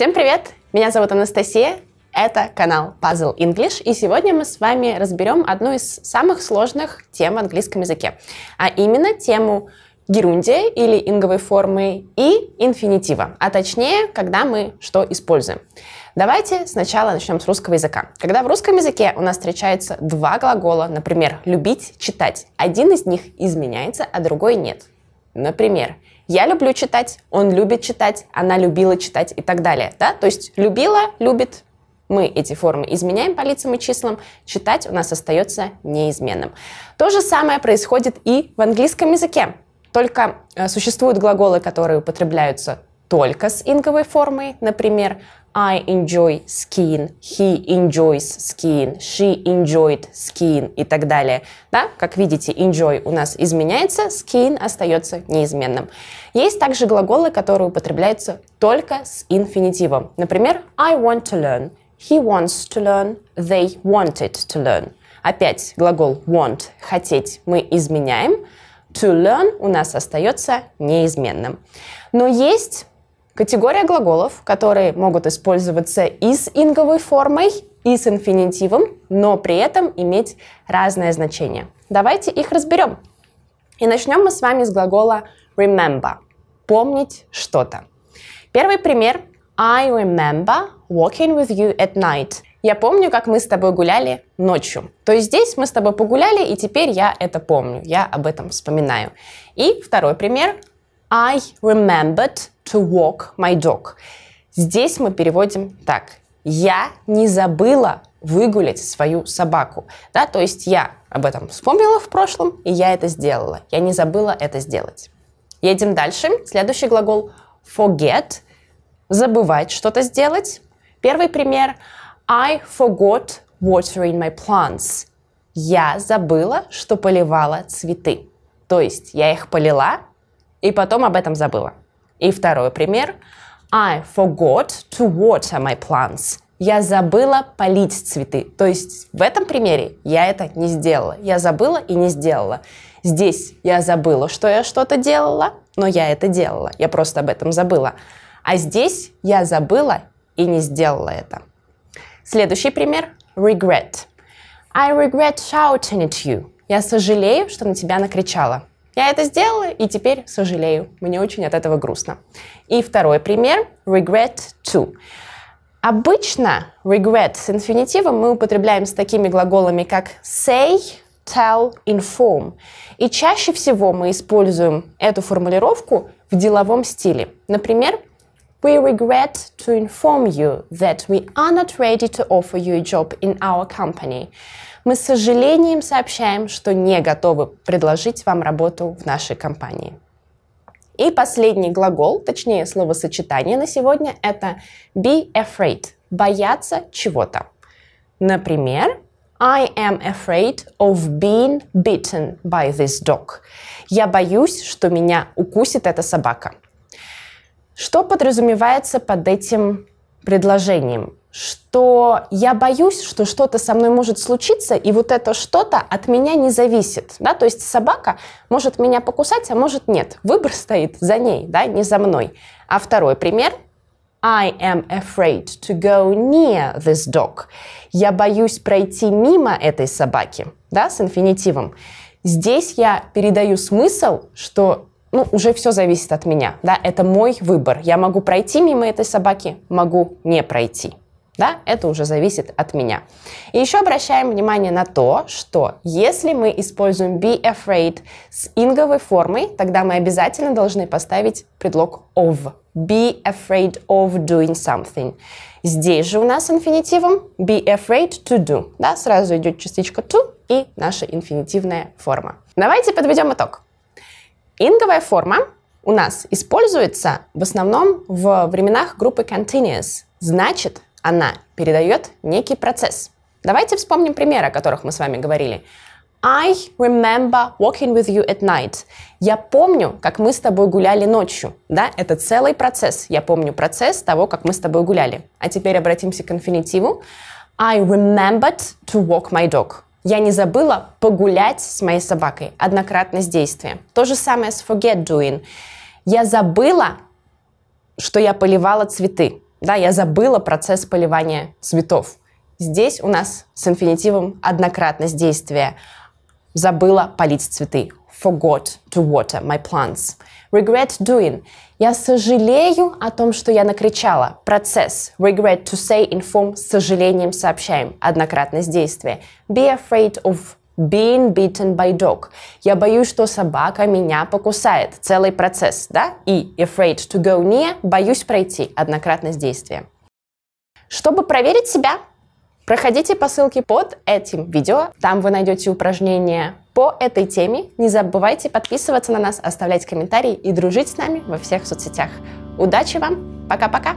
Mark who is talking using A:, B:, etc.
A: Всем привет! Меня зовут Анастасия, это канал Puzzle English, и сегодня мы с вами разберем одну из самых сложных тем в английском языке, а именно тему герундия или инговой формы и инфинитива, а точнее, когда мы что используем. Давайте сначала начнем с русского языка. Когда в русском языке у нас встречается два глагола, например, «любить», «читать», один из них изменяется, а другой нет. Например, я люблю читать, он любит читать, она любила читать и так далее. Да? То есть любила, любит, мы эти формы изменяем по лицам и числам, читать у нас остается неизменным. То же самое происходит и в английском языке. Только э, существуют глаголы, которые употребляются только с инговой формой, например, I enjoy skiing, he enjoys skiing, she enjoyed skiing и так далее. Да? Как видите, enjoy у нас изменяется, skiing остается неизменным. Есть также глаголы, которые употребляются только с инфинитивом. Например, I want to learn, he wants to learn, they wanted to learn. Опять глагол want – хотеть мы изменяем. To learn у нас остается неизменным. Но есть Категория глаголов, которые могут использоваться и с инговой формой, и с инфинитивом, но при этом иметь разное значение. Давайте их разберем. И начнем мы с вами с глагола remember – помнить что-то. Первый пример – I remember walking with you at night. Я помню, как мы с тобой гуляли ночью. То есть здесь мы с тобой погуляли, и теперь я это помню, я об этом вспоминаю. И второй пример I remembered to walk my dog. Здесь мы переводим так. Я не забыла выгулять свою собаку. Да, то есть я об этом вспомнила в прошлом, и я это сделала. Я не забыла это сделать. Едем дальше. Следующий глагол forget. Забывать что-то сделать. Первый пример. I forgot watering my plants. Я забыла, что поливала цветы. То есть я их полила, и потом об этом забыла. И второй пример. I forgot to water my plants. Я забыла полить цветы. То есть в этом примере я это не сделала. Я забыла и не сделала. Здесь я забыла, что я что-то делала, но я это делала. Я просто об этом забыла. А здесь я забыла и не сделала это. Следующий пример – regret. I regret shouting at you. Я сожалею, что на тебя накричала. Я это сделала и теперь сожалею. Мне очень от этого грустно. И второй пример – regret to. Обычно regret с инфинитивом мы употребляем с такими глаголами, как say, tell, inform. И чаще всего мы используем эту формулировку в деловом стиле. Например, We regret to inform you that we are not ready to offer you a job in our company. Мы с сожалением сообщаем, что не готовы предложить вам работу в нашей компании. И последний глагол, точнее словосочетание на сегодня, это be afraid – бояться чего-то. Например, I am afraid of being bitten by this dog. Я боюсь, что меня укусит эта собака – что подразумевается под этим предложением? Что я боюсь, что что-то со мной может случиться, и вот это что-то от меня не зависит. Да? То есть собака может меня покусать, а может нет. Выбор стоит за ней, да, не за мной. А второй пример – I am afraid to go near this dog. Я боюсь пройти мимо этой собаки, да, с инфинитивом. Здесь я передаю смысл, что ну, уже все зависит от меня, да, это мой выбор. Я могу пройти мимо этой собаки, могу не пройти. Да, это уже зависит от меня. И еще обращаем внимание на то, что если мы используем be afraid с инговой формой, тогда мы обязательно должны поставить предлог of. Be afraid of doing something. Здесь же у нас инфинитивом be afraid to do. Да, сразу идет частичка to и наша инфинитивная форма. Давайте подведем итог. Инговая форма у нас используется в основном в временах группы continuous. Значит, она передает некий процесс. Давайте вспомним примеры, о которых мы с вами говорили. I remember walking with you at night. Я помню, как мы с тобой гуляли ночью. Да, это целый процесс. Я помню процесс того, как мы с тобой гуляли. А теперь обратимся к инфинитиву. I remembered to walk my dog. Я не забыла погулять с моей собакой. Однократность действия. То же самое с forget doing. Я забыла, что я поливала цветы. Да, я забыла процесс поливания цветов. Здесь у нас с инфинитивом однократность действия. Забыла полить цветы forgot to water my plants. Regret doing. Я сожалею о том, что я накричала. Процесс. Regret to say in form с сожалением сообщаем. Однократность действия. Be afraid of being bitten by dog. Я боюсь, что собака меня покусает. Целый процесс, да? И afraid to go near. Боюсь пройти. Однократность действия. Чтобы проверить себя, Проходите по ссылке под этим видео, там вы найдете упражнения по этой теме. Не забывайте подписываться на нас, оставлять комментарии и дружить с нами во всех соцсетях. Удачи вам! Пока-пока!